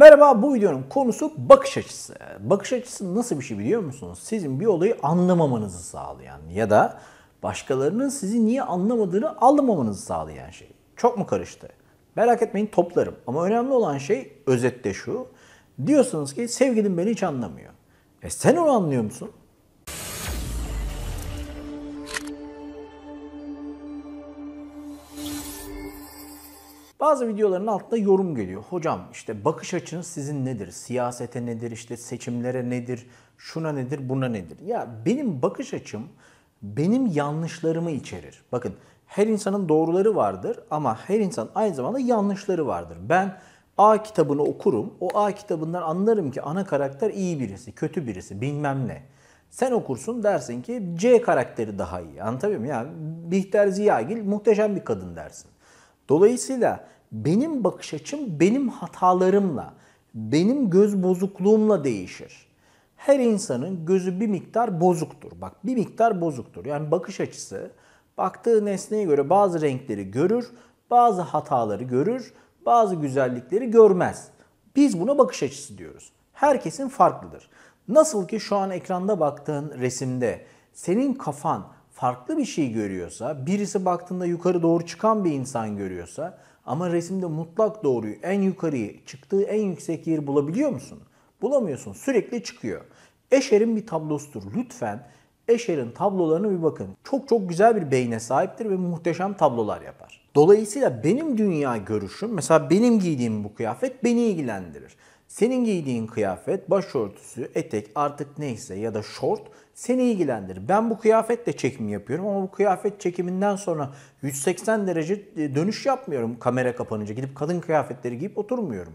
Merhaba bu videonun konusu bakış açısı. Bakış açısı nasıl bir şey biliyor musunuz? Sizin bir olayı anlamamanızı sağlayan ya da başkalarının sizi niye anlamadığını anlamamanızı sağlayan şey. Çok mu karıştı? Merak etmeyin toplarım ama önemli olan şey özette şu. Diyorsunuz ki sevgilim beni hiç anlamıyor. E sen onu anlıyor musun? Bazı videoların altında yorum geliyor. Hocam işte bakış açınız sizin nedir? Siyasete nedir? İşte seçimlere nedir? Şuna nedir? Buna nedir? Ya benim bakış açım benim yanlışlarımı içerir. Bakın her insanın doğruları vardır ama her insan aynı zamanda yanlışları vardır. Ben A kitabını okurum. O A kitabından anlarım ki ana karakter iyi birisi, kötü birisi, bilmem ne. Sen okursun dersin ki C karakteri daha iyi. Anlatabiliyor muyum? Yani Bihter Ziyagil muhteşem bir kadın dersin. Dolayısıyla benim bakış açım benim hatalarımla, benim göz bozukluğumla değişir. Her insanın gözü bir miktar bozuktur. Bak bir miktar bozuktur. Yani bakış açısı baktığı nesneye göre bazı renkleri görür, bazı hataları görür, bazı güzellikleri görmez. Biz buna bakış açısı diyoruz. Herkesin farklıdır. Nasıl ki şu an ekranda baktığın resimde senin kafan farklı bir şey görüyorsa, birisi baktığında yukarı doğru çıkan bir insan görüyorsa ama resimde mutlak doğruyu, en yukarıyı, çıktığı en yüksek yeri bulabiliyor musun? Bulamıyorsun. Sürekli çıkıyor. Eşer'in bir tablosudur. Lütfen Eşer'in tablolarına bir bakın. Çok çok güzel bir beyne sahiptir ve muhteşem tablolar yapar. Dolayısıyla benim dünya görüşüm, mesela benim giydiğim bu kıyafet beni ilgilendirir. Senin giydiğin kıyafet, başörtüsü, etek artık neyse ya da şort seni ilgilendirir. Ben bu kıyafetle çekim yapıyorum ama bu kıyafet çekiminden sonra 180 derece e, dönüş yapmıyorum kamera kapanınca. Gidip kadın kıyafetleri giyip oturmuyorum.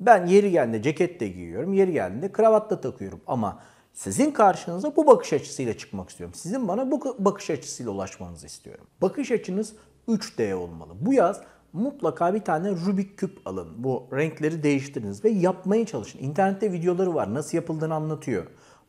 Ben yeri geldiğinde ceket de giyiyorum, yeri geldiğinde kravat da takıyorum ama sizin karşınıza bu bakış açısıyla çıkmak istiyorum. Sizin bana bu bakış açısıyla ulaşmanızı istiyorum. Bakış açınız 3D olmalı. Bu yaz mutlaka bir tane Rubik küp alın. Bu renkleri değiştiriniz ve yapmaya çalışın. İnternette videoları var. Nasıl yapıldığını anlatıyor.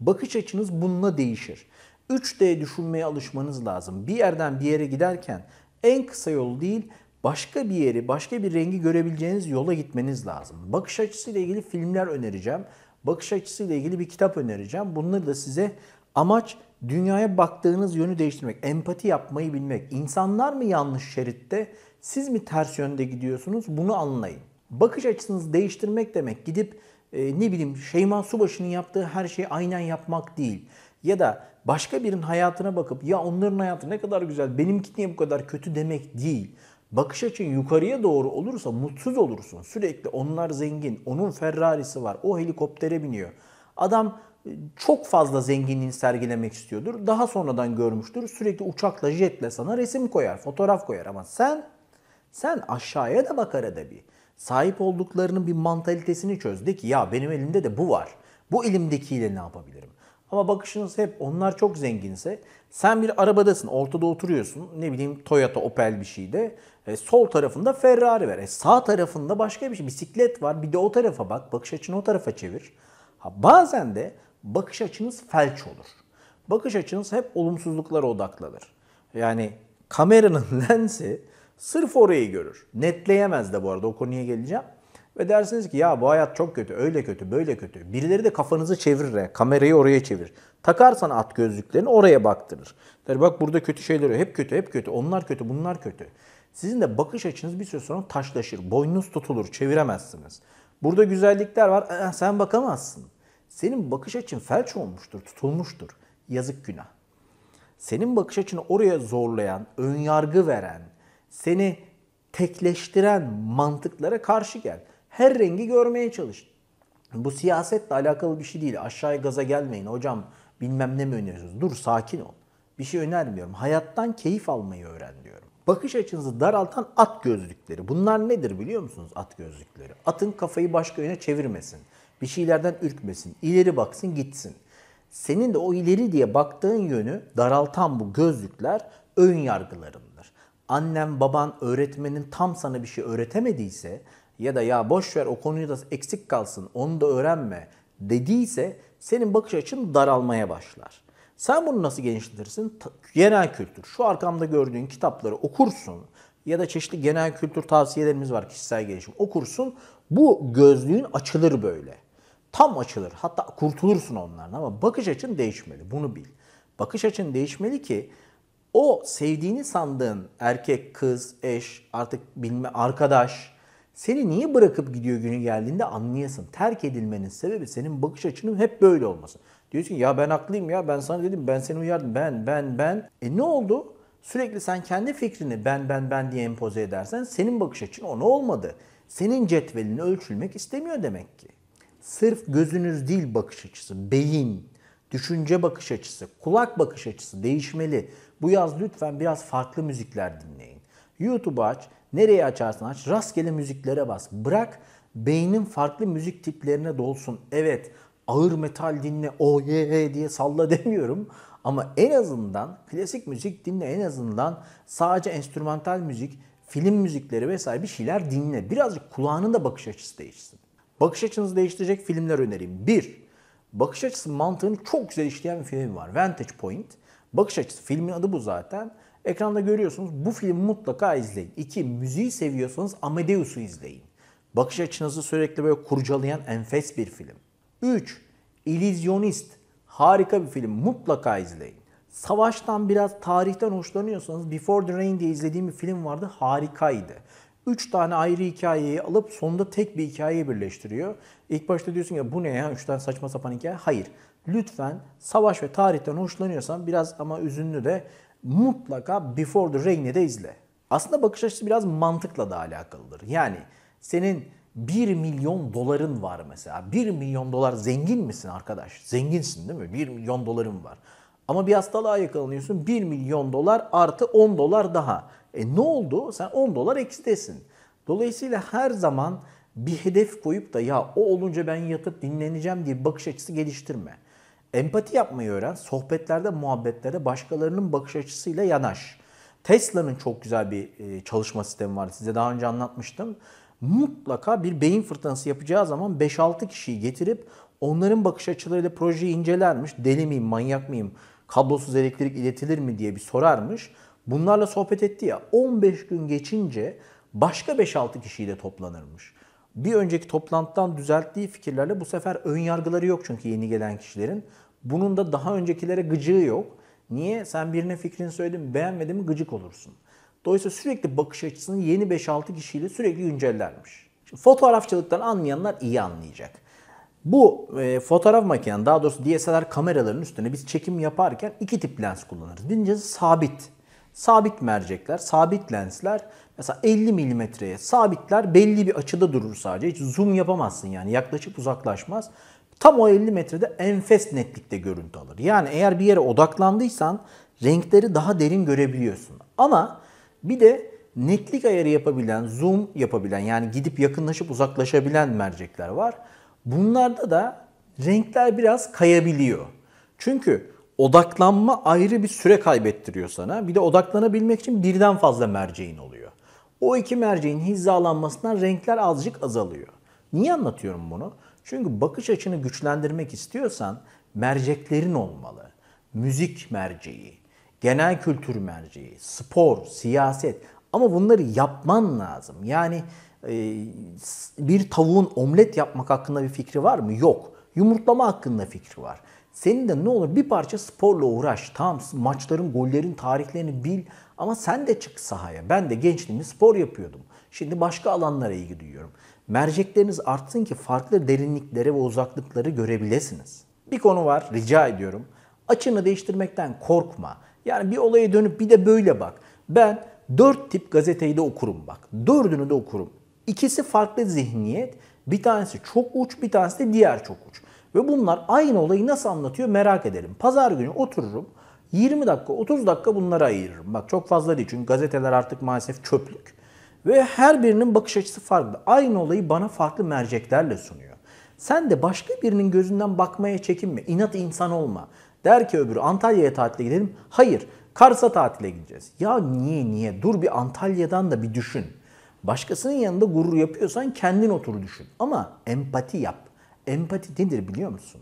Bakış açınız bununla değişir. 3D düşünmeye alışmanız lazım. Bir yerden bir yere giderken en kısa yol değil, başka bir yeri, başka bir rengi görebileceğiniz yola gitmeniz lazım. Bakış açısıyla ilgili filmler önereceğim. Bakış açısıyla ilgili bir kitap önereceğim. Bunları da size amaç dünyaya baktığınız yönü değiştirmek, empati yapmayı bilmek. insanlar mı yanlış şeritte, siz mi ters yönde gidiyorsunuz bunu anlayın. Bakış açınızı değiştirmek demek gidip e, ne bileyim Şeyma Subaşı'nın yaptığı her şeyi aynen yapmak değil. Ya da başka birinin hayatına bakıp ya onların hayatı ne kadar güzel benimki niye bu kadar kötü demek değil. Bakış açın yukarıya doğru olursa mutsuz olursun. Sürekli onlar zengin, onun Ferrari'si var, o helikoptere biniyor. Adam çok fazla zenginliğini sergilemek istiyordur. Daha sonradan görmüştür. Sürekli uçakla, jetle sana resim koyar, fotoğraf koyar ama sen sen aşağıya da bakar edebi. Sahip olduklarının bir mantalitesini çöz. ki ya benim elimde de bu var. Bu elimdekiyle ne yapabilirim? Ama bakışınız hep onlar çok zenginse sen bir arabadasın ortada oturuyorsun ne bileyim Toyota Opel bir şeyde e, sol tarafında Ferrari var. E, sağ tarafında başka bir şey bisiklet var bir de o tarafa bak bakış açını o tarafa çevir. Ha, bazen de bakış açınız felç olur. Bakış açınız hep olumsuzluklara odaklanır. Yani kameranın lensi sırf orayı görür. Netleyemez de bu arada o konuya geleceğim. Ve dersiniz ki ya bu hayat çok kötü, öyle kötü, böyle kötü. Birileri de kafanızı çevirir, kamerayı oraya çevirir. Takarsan at gözlüklerini oraya baktırır. Der bak burada kötü şeyler, hep kötü, hep kötü, onlar kötü, bunlar kötü. Sizin de bakış açınız bir süre sonra taşlaşır, boynunuz tutulur, çeviremezsiniz. Burada güzellikler var, ee, sen bakamazsın. Senin bakış açın felç olmuştur, tutulmuştur. Yazık günah. Senin bakış açını oraya zorlayan, ön yargı veren, seni tekleştiren mantıklara karşı gel. Her rengi görmeye çalış. Bu siyasetle alakalı bir şey değil. Aşağıya gaza gelmeyin. Hocam bilmem ne mi öneriyorsunuz? Dur sakin ol. Bir şey önermiyorum. Hayattan keyif almayı öğren diyorum. Bakış açınızı daraltan at gözlükleri. Bunlar nedir biliyor musunuz at gözlükleri? Atın kafayı başka yöne çevirmesin. Bir şeylerden ürkmesin. İleri baksın gitsin. Senin de o ileri diye baktığın yönü daraltan bu gözlükler ön yargılarındır. Annen, baban, öğretmenin tam sana bir şey öğretemediyse ya da ya boş ver o konuyu da eksik kalsın onu da öğrenme dediyse senin bakış açın daralmaya başlar. Sen bunu nasıl genişletirsin? Genel kültür. Şu arkamda gördüğün kitapları okursun ya da çeşitli genel kültür tavsiyelerimiz var kişisel gelişim. Okursun. Bu gözlüğün açılır böyle tam açılır. Hatta kurtulursun onlardan ama bakış açın değişmeli. Bunu bil. Bakış açın değişmeli ki o sevdiğini sandığın erkek, kız, eş, artık bilme arkadaş seni niye bırakıp gidiyor günü geldiğinde anlayasın. Terk edilmenin sebebi senin bakış açının hep böyle olması. Diyorsun ki ya ben haklıyım ya ben sana dedim ben seni uyardım ben ben ben. E ne oldu? Sürekli sen kendi fikrini ben ben ben diye empoze edersen senin bakış açın ona olmadı. Senin cetvelini ölçülmek istemiyor demek ki sırf gözünüz değil bakış açısı, beyin, düşünce bakış açısı, kulak bakış açısı değişmeli. Bu yaz lütfen biraz farklı müzikler dinleyin. YouTube aç, nereye açarsan aç, rastgele müziklere bas. Bırak beynin farklı müzik tiplerine dolsun. Evet, ağır metal dinle, o oh, ye, ye diye salla demiyorum. Ama en azından klasik müzik dinle, en azından sadece enstrümantal müzik, film müzikleri vesaire bir şeyler dinle. Birazcık kulağının da bakış açısı değişsin bakış açınızı değiştirecek filmler önereyim. Bir, bakış açısı mantığını çok güzel işleyen bir film var. Vantage Point. Bakış açısı filmin adı bu zaten. Ekranda görüyorsunuz. Bu filmi mutlaka izleyin. İki, müziği seviyorsanız Amadeus'u izleyin. Bakış açınızı sürekli böyle kurcalayan enfes bir film. 3. İllüzyonist. Harika bir film. Mutlaka izleyin. Savaştan biraz tarihten hoşlanıyorsanız Before the Rain diye izlediğim bir film vardı. Harikaydı. Üç tane ayrı hikayeyi alıp sonunda tek bir hikayeyi birleştiriyor. İlk başta diyorsun ya bu ne ya? Üç tane saçma sapan hikaye. Hayır. Lütfen savaş ve tarihten hoşlanıyorsan biraz ama üzünlü de mutlaka Before the Rain'i de izle. Aslında bakış açısı biraz mantıkla da alakalıdır. Yani senin 1 milyon doların var mesela. 1 milyon dolar zengin misin arkadaş? Zenginsin değil mi? 1 milyon doların var. Ama bir hastalığa yakalanıyorsun. 1 milyon dolar artı 10 dolar daha. E ne oldu? Sen 10 dolar eksidesin. Dolayısıyla her zaman bir hedef koyup da ya o olunca ben yatıp dinleneceğim diye bakış açısı geliştirme. Empati yapmayı öğren. Sohbetlerde, muhabbetlerde başkalarının bakış açısıyla yanaş. Tesla'nın çok güzel bir e, çalışma sistemi var. Size daha önce anlatmıştım. Mutlaka bir beyin fırtınası yapacağı zaman 5-6 kişiyi getirip onların bakış açılarıyla projeyi incelermiş. Deli miyim, manyak mıyım, kablosuz elektrik iletilir mi diye bir sorarmış bunlarla sohbet etti ya 15 gün geçince başka 5-6 de toplanırmış. Bir önceki toplantıdan düzelttiği fikirlerle bu sefer ön yargıları yok çünkü yeni gelen kişilerin. Bunun da daha öncekilere gıcığı yok. Niye? Sen birine fikrini söyledin beğenmedi mi gıcık olursun. Dolayısıyla sürekli bakış açısını yeni 5-6 kişiyle sürekli güncellermiş. Şimdi fotoğrafçılıktan anlayanlar iyi anlayacak. Bu e, fotoğraf makinen daha doğrusu DSLR kameraların üstüne biz çekim yaparken iki tip lens kullanırız. Birincisi sabit sabit mercekler, sabit lensler mesela 50 milimetreye sabitler belli bir açıda durur sadece. Hiç zoom yapamazsın yani yaklaşıp uzaklaşmaz. Tam o 50 metrede enfes netlikte görüntü alır. Yani eğer bir yere odaklandıysan renkleri daha derin görebiliyorsun. Ama bir de netlik ayarı yapabilen, zoom yapabilen yani gidip yakınlaşıp uzaklaşabilen mercekler var. Bunlarda da renkler biraz kayabiliyor. Çünkü odaklanma ayrı bir süre kaybettiriyor sana. Bir de odaklanabilmek için birden fazla merceğin oluyor. O iki merceğin hizalanmasından renkler azıcık azalıyor. Niye anlatıyorum bunu? Çünkü bakış açını güçlendirmek istiyorsan merceklerin olmalı. Müzik merceği, genel kültür merceği, spor, siyaset ama bunları yapman lazım. Yani e, bir tavuğun omlet yapmak hakkında bir fikri var mı? Yok. Yumurtlama hakkında fikri var. Senin de ne olur bir parça sporla uğraş. tam maçların, gollerin tarihlerini bil ama sen de çık sahaya. Ben de gençliğimde spor yapıyordum. Şimdi başka alanlara ilgi duyuyorum. Mercekleriniz artsın ki farklı derinliklere ve uzaklıkları görebilesiniz. Bir konu var rica ediyorum. Açını değiştirmekten korkma. Yani bir olaya dönüp bir de böyle bak. Ben dört tip gazeteyi de okurum bak. Dördünü de okurum. İkisi farklı zihniyet. Bir tanesi çok uç, bir tanesi de diğer çok uç. Ve bunlar aynı olayı nasıl anlatıyor merak ederim. Pazar günü otururum. 20 dakika 30 dakika bunlara ayırırım. Bak çok fazla değil çünkü gazeteler artık maalesef çöplük. Ve her birinin bakış açısı farklı. Aynı olayı bana farklı merceklerle sunuyor. Sen de başka birinin gözünden bakmaya çekinme. İnat insan olma. Der ki öbürü Antalya'ya tatile gidelim. Hayır Kars'a tatile gideceğiz. Ya niye niye? Dur bir Antalya'dan da bir düşün. Başkasının yanında gurur yapıyorsan kendin otur düşün. Ama empati yap. Empati nedir biliyor musun?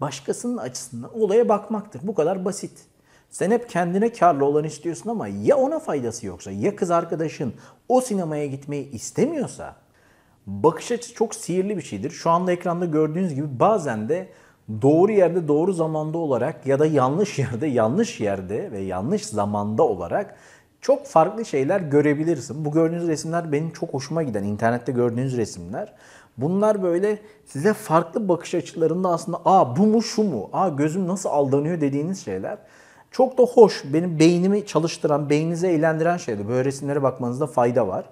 Başkasının açısından olaya bakmaktır. Bu kadar basit. Sen hep kendine karlı olan istiyorsun ama ya ona faydası yoksa ya kız arkadaşın o sinemaya gitmeyi istemiyorsa bakış açısı çok sihirli bir şeydir. Şu anda ekranda gördüğünüz gibi bazen de doğru yerde doğru zamanda olarak ya da yanlış yerde yanlış yerde ve yanlış zamanda olarak çok farklı şeyler görebilirsin. Bu gördüğünüz resimler benim çok hoşuma giden internette gördüğünüz resimler. Bunlar böyle size farklı bakış açılarında aslında aa bu mu şu mu? Aa gözüm nasıl aldanıyor dediğiniz şeyler. Çok da hoş. Benim beynimi çalıştıran, beyninizi eğlendiren şeydi. Böyle resimlere bakmanızda fayda var.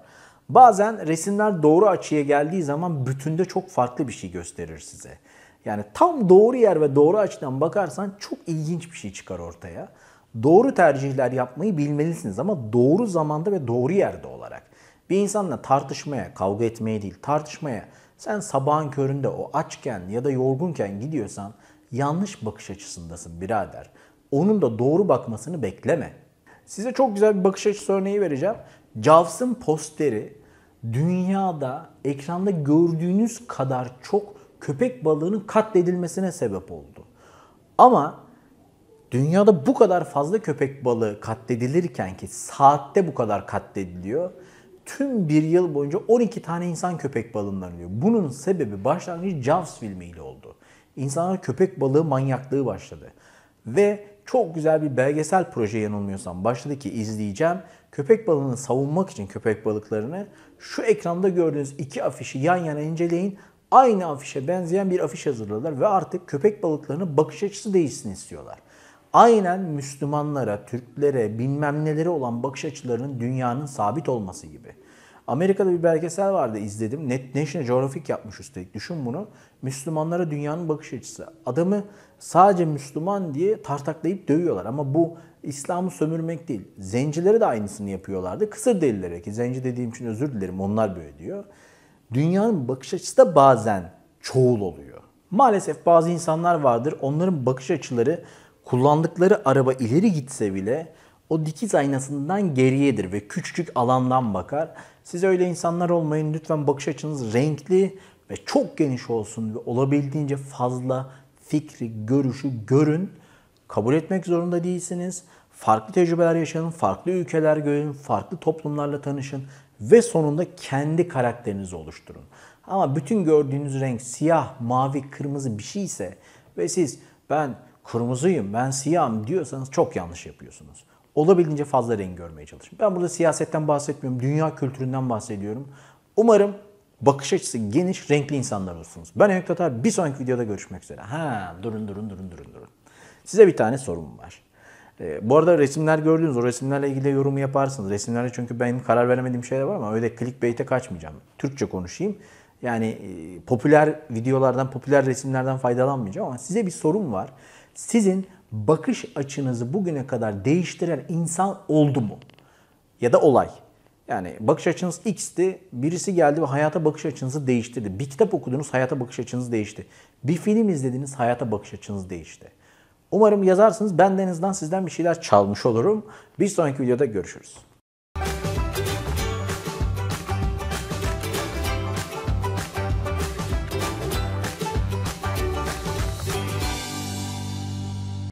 Bazen resimler doğru açıya geldiği zaman bütünde çok farklı bir şey gösterir size. Yani tam doğru yer ve doğru açıdan bakarsan çok ilginç bir şey çıkar ortaya. Doğru tercihler yapmayı bilmelisiniz ama doğru zamanda ve doğru yerde olarak. Bir insanla tartışmaya, kavga etmeye değil, tartışmaya sen sabahın köründe o açken ya da yorgunken gidiyorsan yanlış bakış açısındasın birader. Onun da doğru bakmasını bekleme. Size çok güzel bir bakış açısı örneği vereceğim. Jaws'ın posteri dünyada ekranda gördüğünüz kadar çok köpek balığının katledilmesine sebep oldu. Ama Dünyada bu kadar fazla köpek balığı katledilirken ki saatte bu kadar katlediliyor. Tüm bir yıl boyunca 12 tane insan köpek balığından ölüyor. Bunun sebebi başlangıcı Jaws filmiyle oldu. İnsanlar köpek balığı manyaklığı başladı. Ve çok güzel bir belgesel proje yanılmıyorsam başladı ki izleyeceğim. Köpek balığını savunmak için köpek balıklarını şu ekranda gördüğünüz iki afişi yan yana inceleyin. Aynı afişe benzeyen bir afiş hazırladılar ve artık köpek balıklarını bakış açısı değişsin istiyorlar aynen Müslümanlara, Türklere, bilmem neleri olan bakış açılarının dünyanın sabit olması gibi. Amerika'da bir belgesel vardı izledim. Net National Geographic yapmış üstelik. Düşün bunu. Müslümanlara dünyanın bakış açısı. Adamı sadece Müslüman diye tartaklayıp dövüyorlar. Ama bu İslam'ı sömürmek değil. Zencileri de aynısını yapıyorlardı. Kısır delilere ki zenci dediğim için özür dilerim onlar böyle diyor. Dünyanın bakış açısı da bazen çoğul oluyor. Maalesef bazı insanlar vardır. Onların bakış açıları kullandıkları araba ileri gitse bile o dikiz aynasından geriyedir ve küçücük alandan bakar. Siz öyle insanlar olmayın. Lütfen bakış açınız renkli ve çok geniş olsun ve olabildiğince fazla fikri, görüşü görün. Kabul etmek zorunda değilsiniz. Farklı tecrübeler yaşayın, farklı ülkeler görün, farklı toplumlarla tanışın ve sonunda kendi karakterinizi oluşturun. Ama bütün gördüğünüz renk siyah, mavi, kırmızı bir şey ise ve siz ben kırmızıyım ben siyahım diyorsanız çok yanlış yapıyorsunuz. Olabildiğince fazla renk görmeye çalışın. Ben burada siyasetten bahsetmiyorum, dünya kültüründen bahsediyorum. Umarım bakış açısı geniş, renkli insanlar olursunuz. Ben Emek Tatar, bir sonraki videoda görüşmek üzere. Ha, durun durun durun durun durun. Size bir tane sorum var. E, bu arada resimler gördüğünüz o resimlerle ilgili yorumu yaparsınız. Resimlerle çünkü benim karar veremediğim şeyler var ama öyle clickbait'e kaçmayacağım. Türkçe konuşayım. Yani e, popüler videolardan, popüler resimlerden faydalanmayacağım ama size bir sorum var sizin bakış açınızı bugüne kadar değiştiren insan oldu mu? Ya da olay. Yani bakış açınız X'ti. Birisi geldi ve hayata bakış açınızı değiştirdi. Bir kitap okudunuz hayata bakış açınız değişti. Bir film izlediniz hayata bakış açınız değişti. Umarım yazarsınız. Ben denizden sizden bir şeyler çalmış olurum. Bir sonraki videoda görüşürüz.